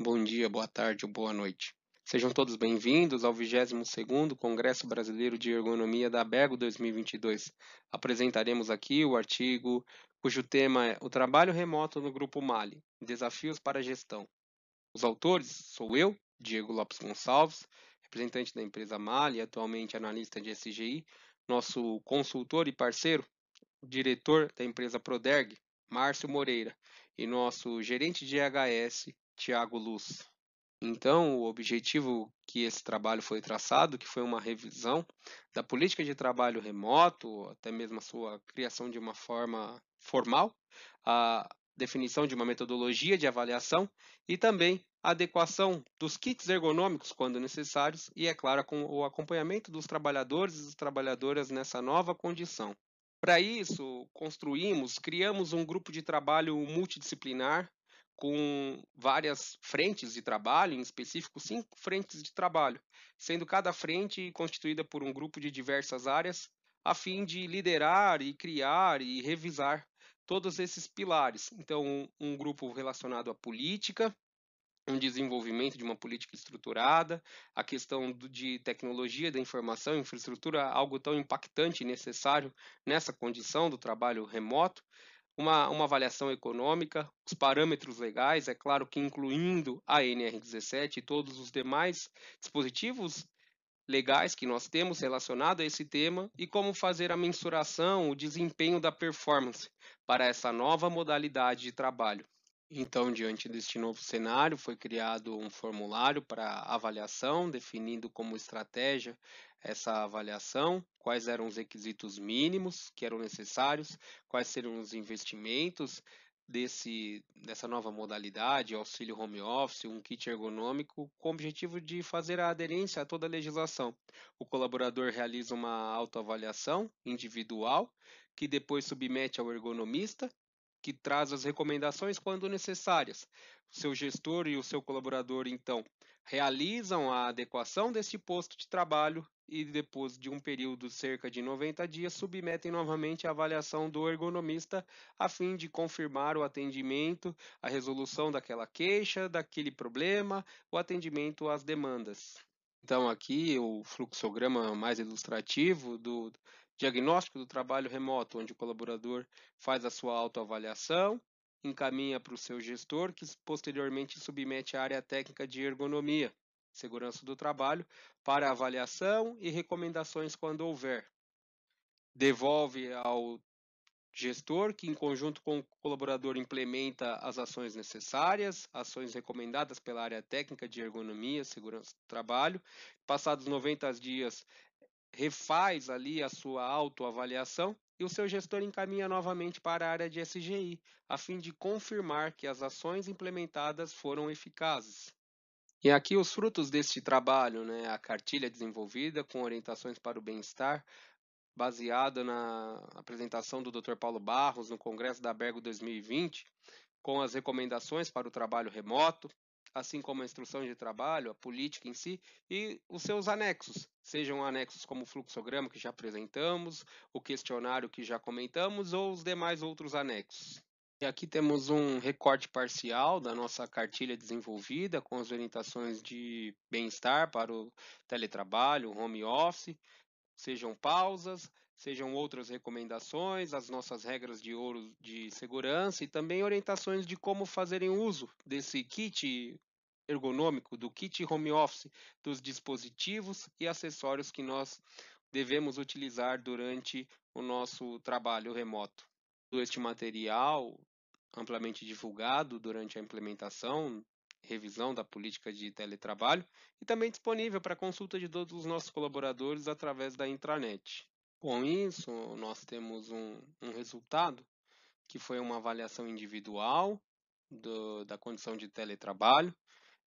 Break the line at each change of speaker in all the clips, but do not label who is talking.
Bom dia, boa tarde ou boa noite. Sejam todos bem-vindos ao 22º Congresso Brasileiro de Ergonomia da ABEGO 2022. Apresentaremos aqui o artigo cujo tema é O trabalho remoto no Grupo Mali, desafios para a gestão. Os autores sou eu, Diego Lopes Gonçalves, representante da empresa Mali, atualmente analista de SGI, nosso consultor e parceiro, o diretor da empresa Proderg, Márcio Moreira, e nosso gerente de EHS, Tiago Luz. Então, o objetivo que esse trabalho foi traçado, que foi uma revisão da política de trabalho remoto, até mesmo a sua criação de uma forma formal, a definição de uma metodologia de avaliação e também a adequação dos kits ergonômicos quando necessários e, é claro, com o acompanhamento dos trabalhadores e das trabalhadoras nessa nova condição. Para isso, construímos, criamos um grupo de trabalho multidisciplinar com várias frentes de trabalho, em específico cinco frentes de trabalho, sendo cada frente constituída por um grupo de diversas áreas, a fim de liderar e criar e revisar todos esses pilares. Então, um grupo relacionado à política, um desenvolvimento de uma política estruturada, a questão de tecnologia da informação, infraestrutura, algo tão impactante e necessário nessa condição do trabalho remoto, uma, uma avaliação econômica, os parâmetros legais, é claro que incluindo a NR17 e todos os demais dispositivos legais que nós temos relacionado a esse tema e como fazer a mensuração, o desempenho da performance para essa nova modalidade de trabalho. Então, diante deste novo cenário, foi criado um formulário para avaliação, definindo como estratégia essa avaliação, quais eram os requisitos mínimos que eram necessários, quais seriam os investimentos desse, dessa nova modalidade, auxílio home office, um kit ergonômico, com o objetivo de fazer a aderência a toda a legislação. O colaborador realiza uma autoavaliação individual, que depois submete ao ergonomista, que traz as recomendações quando necessárias. O seu gestor e o seu colaborador, então, realizam a adequação deste posto de trabalho e, depois de um período de cerca de 90 dias, submetem novamente a avaliação do ergonomista a fim de confirmar o atendimento, a resolução daquela queixa, daquele problema, o atendimento às demandas. Então, aqui o fluxograma mais ilustrativo do diagnóstico do trabalho remoto, onde o colaborador faz a sua autoavaliação, encaminha para o seu gestor, que posteriormente submete à área técnica de ergonomia, segurança do trabalho, para avaliação e recomendações quando houver. Devolve ao gestor, que em conjunto com o colaborador implementa as ações necessárias, ações recomendadas pela área técnica de ergonomia, segurança do trabalho. Passados 90 dias, refaz ali a sua autoavaliação e o seu gestor encaminha novamente para a área de SGI, a fim de confirmar que as ações implementadas foram eficazes. E aqui os frutos deste trabalho, né? a cartilha desenvolvida com orientações para o bem-estar, baseado na apresentação do Dr. Paulo Barros no Congresso da Bergo 2020, com as recomendações para o trabalho remoto, assim como a instrução de trabalho, a política em si e os seus anexos, sejam anexos como o fluxograma que já apresentamos, o questionário que já comentamos ou os demais outros anexos. E aqui temos um recorte parcial da nossa cartilha desenvolvida com as orientações de bem-estar para o teletrabalho, home office, sejam pausas, sejam outras recomendações, as nossas regras de ouro de segurança e também orientações de como fazerem uso desse kit ergonômico, do kit home office, dos dispositivos e acessórios que nós devemos utilizar durante o nosso trabalho remoto. Este material amplamente divulgado durante a implementação revisão da política de teletrabalho e também disponível para consulta de todos os nossos colaboradores através da intranet. Com isso, nós temos um, um resultado que foi uma avaliação individual do, da condição de teletrabalho,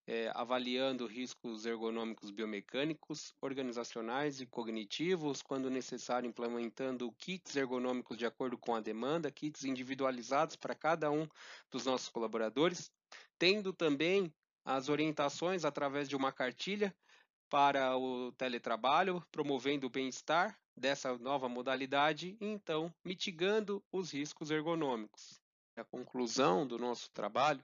é, avaliando riscos ergonômicos biomecânicos, organizacionais e cognitivos, quando necessário, implementando kits ergonômicos de acordo com a demanda, kits individualizados para cada um dos nossos colaboradores, tendo também as orientações através de uma cartilha para o teletrabalho, promovendo o bem-estar dessa nova modalidade e então mitigando os riscos ergonômicos. A conclusão do nosso trabalho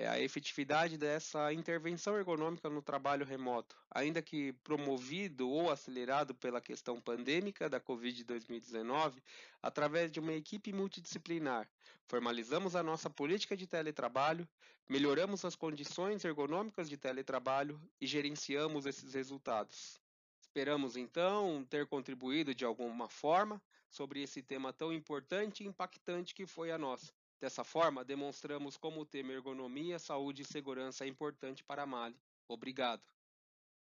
é a efetividade dessa intervenção ergonômica no trabalho remoto, ainda que promovido ou acelerado pela questão pandêmica da Covid-2019, através de uma equipe multidisciplinar. Formalizamos a nossa política de teletrabalho, melhoramos as condições ergonômicas de teletrabalho e gerenciamos esses resultados. Esperamos, então, ter contribuído de alguma forma sobre esse tema tão importante e impactante que foi a nossa. Dessa forma, demonstramos como o tema ergonomia, saúde e segurança é importante para a Mali. Obrigado.